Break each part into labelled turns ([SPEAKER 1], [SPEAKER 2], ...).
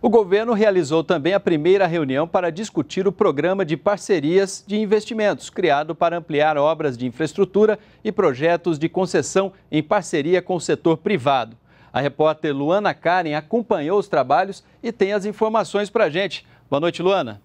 [SPEAKER 1] O governo realizou também a primeira reunião para discutir o programa de parcerias de investimentos criado para ampliar obras de infraestrutura e projetos de concessão em parceria com o setor privado. A repórter Luana Karen acompanhou os trabalhos e tem as informações para a gente. Boa noite, Luana.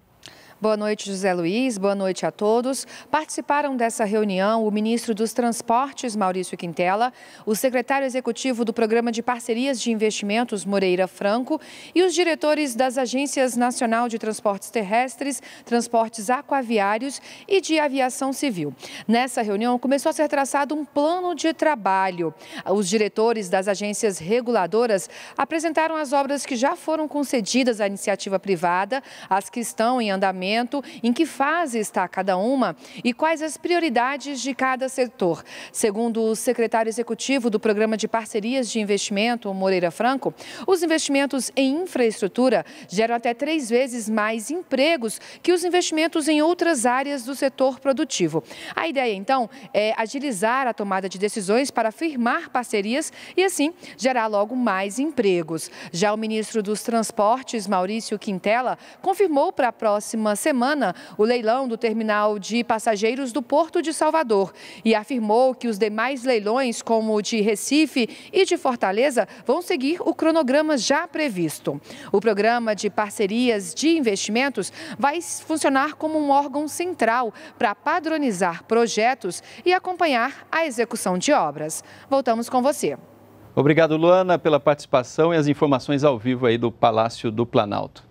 [SPEAKER 2] Boa noite, José Luiz. Boa noite a todos. Participaram dessa reunião o ministro dos Transportes, Maurício Quintela, o secretário executivo do Programa de Parcerias de Investimentos, Moreira Franco, e os diretores das Agências Nacional de Transportes Terrestres, Transportes Aquaviários e de Aviação Civil. Nessa reunião, começou a ser traçado um plano de trabalho. Os diretores das agências reguladoras apresentaram as obras que já foram concedidas à iniciativa privada, as que estão em andamento momento, em que fase está cada uma e quais as prioridades de cada setor. Segundo o secretário executivo do Programa de Parcerias de Investimento, Moreira Franco, os investimentos em infraestrutura geram até três vezes mais empregos que os investimentos em outras áreas do setor produtivo. A ideia, então, é agilizar a tomada de decisões para firmar parcerias e, assim, gerar logo mais empregos. Já o ministro dos Transportes, Maurício Quintela, confirmou para a próxima semana o leilão do terminal de passageiros do Porto de Salvador e afirmou que os demais leilões, como o de Recife e de Fortaleza, vão seguir o cronograma já previsto. O programa de parcerias de investimentos vai funcionar como um órgão central para padronizar projetos e acompanhar a execução de obras. Voltamos com você.
[SPEAKER 1] Obrigado, Luana, pela participação e as informações ao vivo aí do Palácio do Planalto.